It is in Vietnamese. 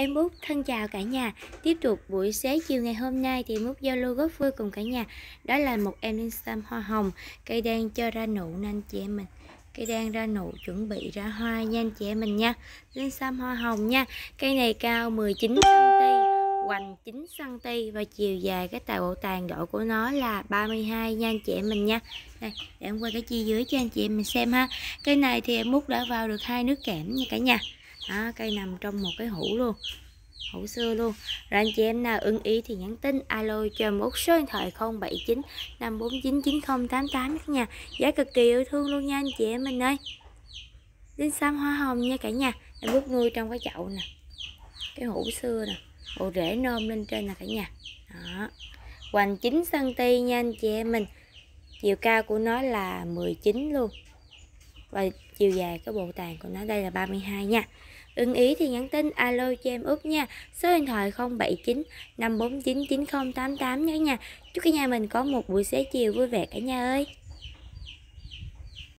Em Út thân chào cả nhà Tiếp tục buổi xế chiều ngày hôm nay thì em Út giao lưu góp vui cùng cả nhà Đó là một em linh Sam hoa hồng Cây đang cho ra nụ nên anh chị em mình cây đang ra nụ chuẩn bị ra hoa nha anh chị em mình nha Linh Sam hoa hồng nha Cây này cao 19cm hoành 9cm và chiều dài cái tà bộ tàn độ của nó là 32 nha anh chị em mình nha đây, để em quay cái chi dưới cho anh chị em mình xem ha cây này thì em múc đã vào được hai nước kẽm nha cả nhà đó, cây nằm trong một cái hũ luôn hũ xưa luôn rồi anh chị em nào ưng ý thì nhắn tin alo cho một số điện thoại 079 549 9088 nha giá cực kỳ yêu thương luôn nha anh chị em mình ơi đến xăm hoa hồng nha cả nhà em bút nuôi trong cái chậu nè cái hũ xưa nè bộ rễ nôm lên trên nè cả nhà đó hoành 9 cm nha anh chị em mình chiều cao của nó là 19 luôn và chiều dài cái bộ tàn của nó đây là 32 nha ưng ý thì nhắn tin alo cho em úp nha số điện thoại 079 549 9088 nhé nha chúc cả nhà mình có một buổi xế chiều vui vẻ cả nhà ơi